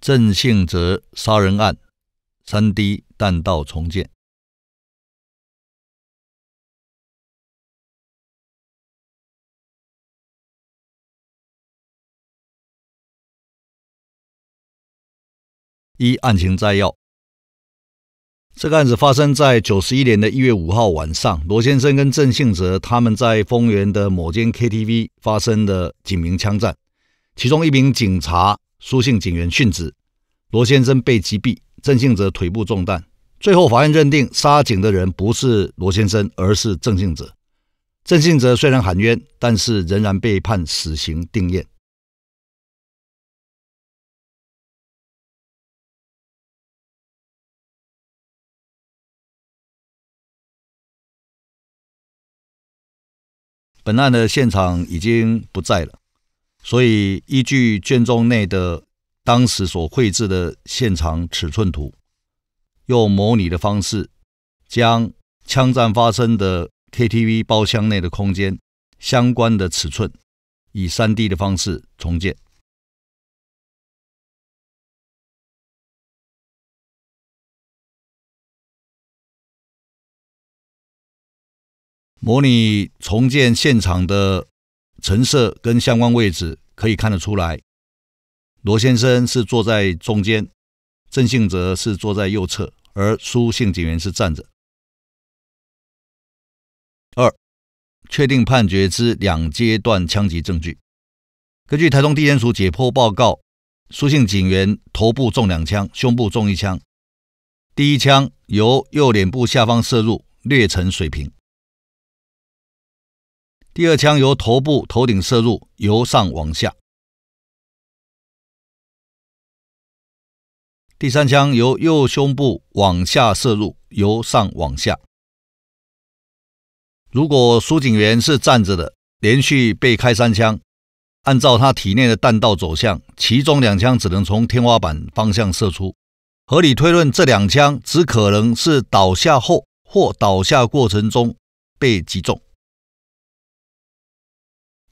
郑信泽杀人案，三 D 弹道重建。一案情摘要：这个案子发生在九十一年的一月五号晚上，罗先生跟郑信泽他们在丰原的某间 KTV 发生的警民枪战，其中一名警察。苏姓警员殉职，罗先生被击毙，郑庆哲腿部中弹。最后，法院认定杀警的人不是罗先生，而是郑庆哲。郑庆哲虽然喊冤，但是仍然被判死刑定谳。本案的现场已经不在了。所以，依据卷宗内的当时所绘制的现场尺寸图，用模拟的方式，将枪战发生的 KTV 包厢内的空间相关的尺寸，以 3D 的方式重建，模拟重建现场的。陈设跟相关位置可以看得出来，罗先生是坐在中间，郑信哲是坐在右侧，而苏姓警员是站着。二、确定判决之两阶段枪击证据。根据台中地检署解剖报告，苏姓警员头部中两枪，胸部中一枪。第一枪由右脸部下方射入，略呈水平。第二枪由头部头顶射入，由上往下；第三枪由右胸部往下射入，由上往下。如果苏警员是站着的，连续被开三枪，按照他体内的弹道走向，其中两枪只能从天花板方向射出。合理推论，这两枪只可能是倒下后或倒下过程中被击中。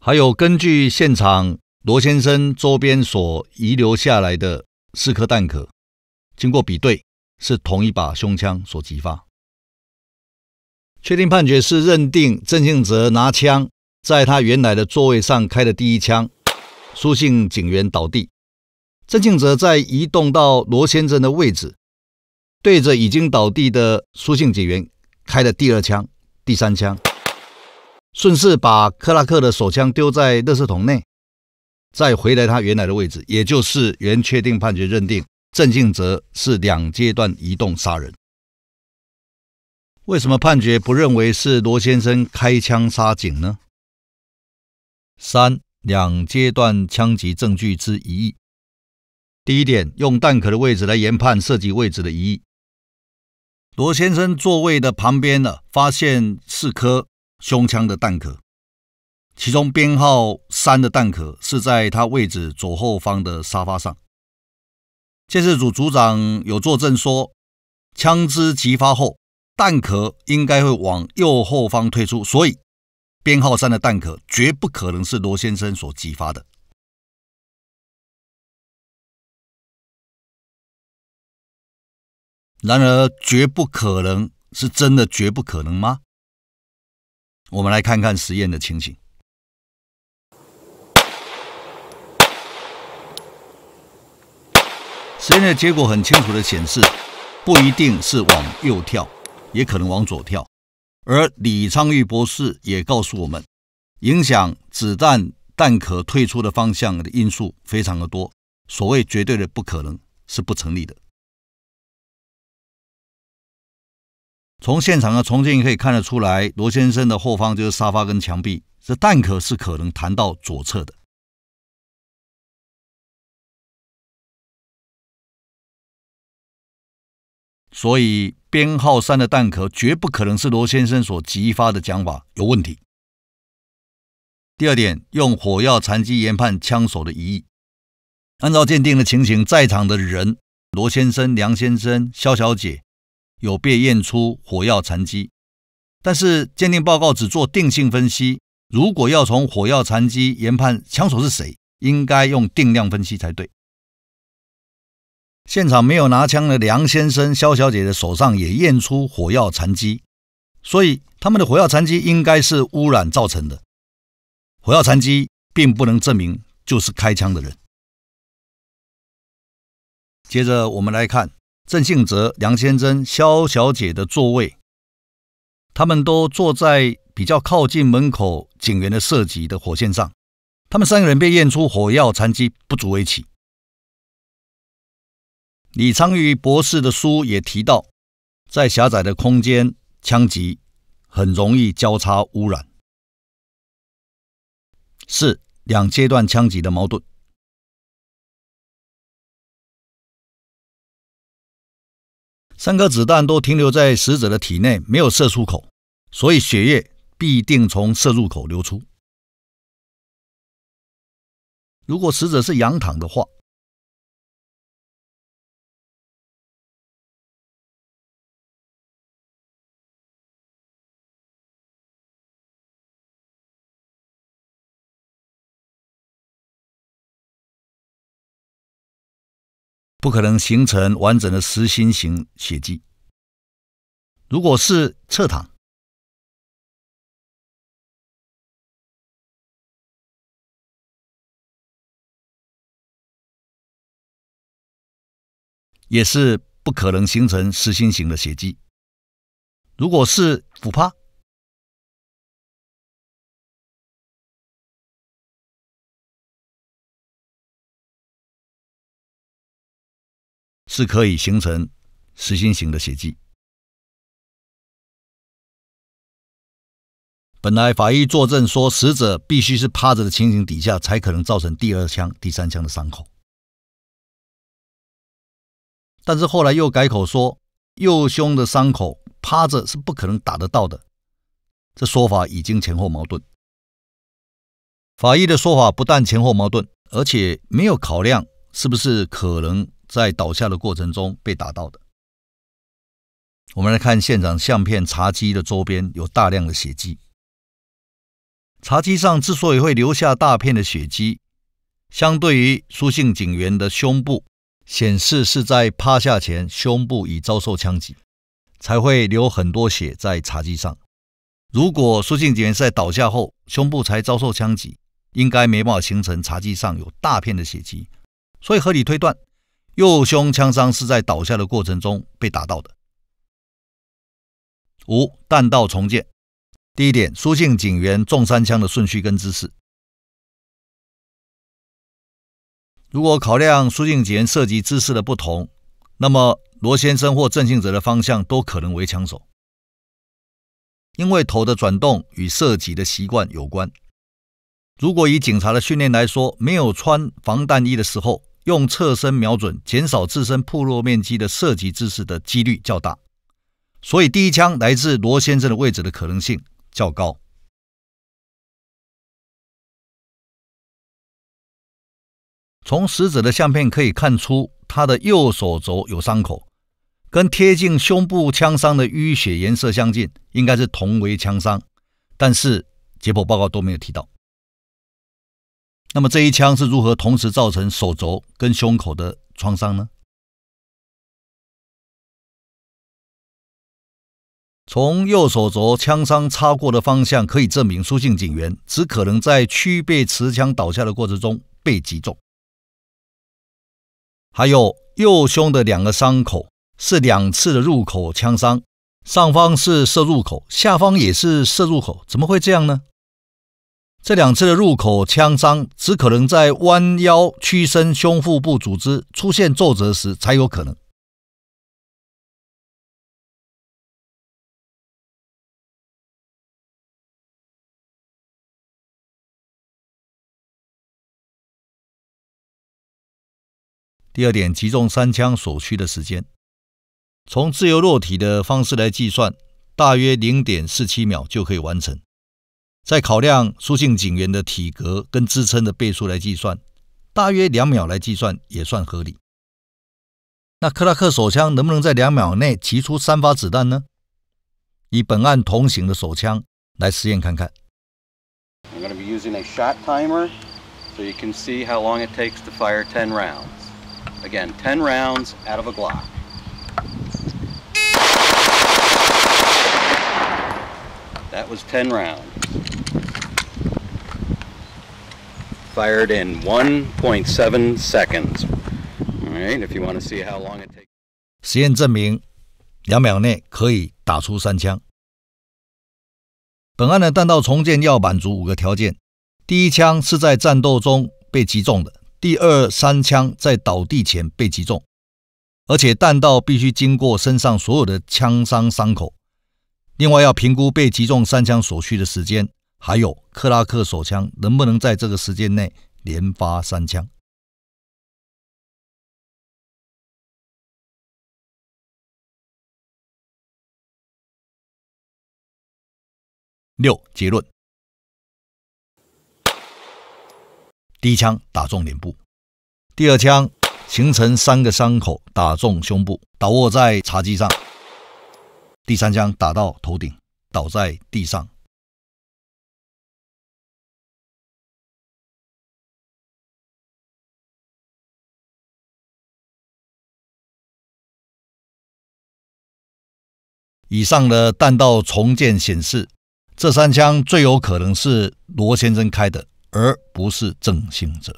还有根据现场罗先生周边所遗留下来的四颗弹壳，经过比对是同一把胸枪所击发，确定判决是认定郑庆泽拿枪在他原来的座位上开的第一枪，苏姓警员倒地，郑庆泽在移动到罗先生的位置，对着已经倒地的苏姓警员开的第二枪、第三枪。顺势把克拉克的手枪丢在垃圾桶内，再回来他原来的位置，也就是原确定判决认定郑敬泽是两阶段移动杀人。为什么判决不认为是罗先生开枪杀警呢？三两阶段枪击证据之疑义。第一点，用弹壳的位置来研判射击位置的疑义。罗先生座位的旁边呢，发现四颗。胸腔的弹壳，其中编号三的弹壳是在他位置左后方的沙发上。建设组组长有作证说，枪支击发后，弹壳应该会往右后方退出，所以编号三的弹壳绝不可能是罗先生所击发的。然而，绝不可能是真的，绝不可能吗？我们来看看实验的情形。实验的结果很清楚的显示，不一定是往右跳，也可能往左跳。而李昌钰博士也告诉我们，影响子弹弹壳退出的方向的因素非常的多，所谓绝对的不可能是不成立的。从现场的重建可以看得出来，罗先生的后方就是沙发跟墙壁，这弹壳是可能弹到左侧的，所以编号三的弹壳绝不可能是罗先生所激发的。讲法有问题。第二点，用火药残疾研判枪手的疑义，按照鉴定的情形，在场的人，罗先生、梁先生、肖小姐。有被验出火药残基，但是鉴定报告只做定性分析。如果要从火药残基研判枪手是谁，应该用定量分析才对。现场没有拿枪的梁先生、肖小姐的手上也验出火药残基，所以他们的火药残基应该是污染造成的。火药残基并不能证明就是开枪的人。接着我们来看。郑信哲、梁先生、肖小姐的座位，他们都坐在比较靠近门口警员的射击的火线上，他们三个人被验出火药残疾，不足为奇。李昌钰博士的书也提到，在狭窄的空间，枪击很容易交叉污染，是两阶段枪击的矛盾。三颗子弹都停留在死者的体内，没有射出口，所以血液必定从射入口流出。如果死者是仰躺的话。不可能形成完整的实心型血迹。如果是侧躺，也是不可能形成实心型的血迹。如果是俯趴，是可以形成实心型的血迹。本来法医作证说死者必须是趴着的情形底下才可能造成第二枪、第三枪的伤口，但是后来又改口说右胸的伤口趴着是不可能打得到的。这说法已经前后矛盾。法医的说法不但前后矛盾，而且没有考量是不是可能。在倒下的过程中被打到的。我们来看现场相片，茶几的周边有大量的血迹。茶几上之所以会留下大片的血迹，相对于苏姓警员的胸部，显示是在趴下前胸部已遭受枪击，才会流很多血在茶几上。如果苏姓警员在倒下后胸部才遭受枪击，应该没办法形成茶几上有大片的血迹，所以合理推断。右胸枪伤是在倒下的过程中被打到的。五弹道重建，第一点，苏姓警员中三枪的顺序跟姿势。如果考量苏姓警员射击姿势的不同，那么罗先生或郑姓哲的方向都可能为枪手，因为头的转动与射击的习惯有关。如果以警察的训练来说，没有穿防弹衣的时候。用侧身瞄准，减少自身部落面积的射击姿势的几率较大，所以第一枪来自罗先生的位置的可能性较高。从死者的相片可以看出，他的右手肘有伤口，跟贴近胸部枪伤的淤血颜色相近，应该是同为枪伤，但是解剖报告都没有提到。那么这一枪是如何同时造成手肘跟胸口的创伤呢？从右手肘枪伤擦过的方向可以证明，苏姓警员只可能在屈背持枪倒下的过程中被击中。还有右胸的两个伤口是两次的入口枪伤，上方是射入口，下方也是射入口，怎么会这样呢？这两次的入口枪伤，只可能在弯腰屈身、胸腹部组织出现皱褶时才有可能。第二点，击中三枪所需的时间，从自由落体的方式来计算，大约零点四七秒就可以完成。再考量苏姓警员的体格跟支撑的倍数来计算，大约两秒来计算也算合理。那克拉克手枪能不能在两秒内骑出三发子弹呢？以本案同行的手枪来实验看看。fired in one point seven seconds。right if you want to see how long it take s 实验证明，两秒内可以打出三枪。本案的弹道重建要满足五个条件，第一枪是在战斗中被击中的，第二三枪在倒地前被击中。而且弹道必须经过身上所有的枪伤伤口，另外要评估被击中三枪所需的时间。还有克拉克手枪能不能在这个时间内连发三枪？六结论：第一枪打中脸部，第二枪形成三个伤口，打中胸部，倒卧在茶几上；第三枪打到头顶，倒在地上。以上的弹道重建显示，这三枪最有可能是罗先生开的，而不是郑兴哲。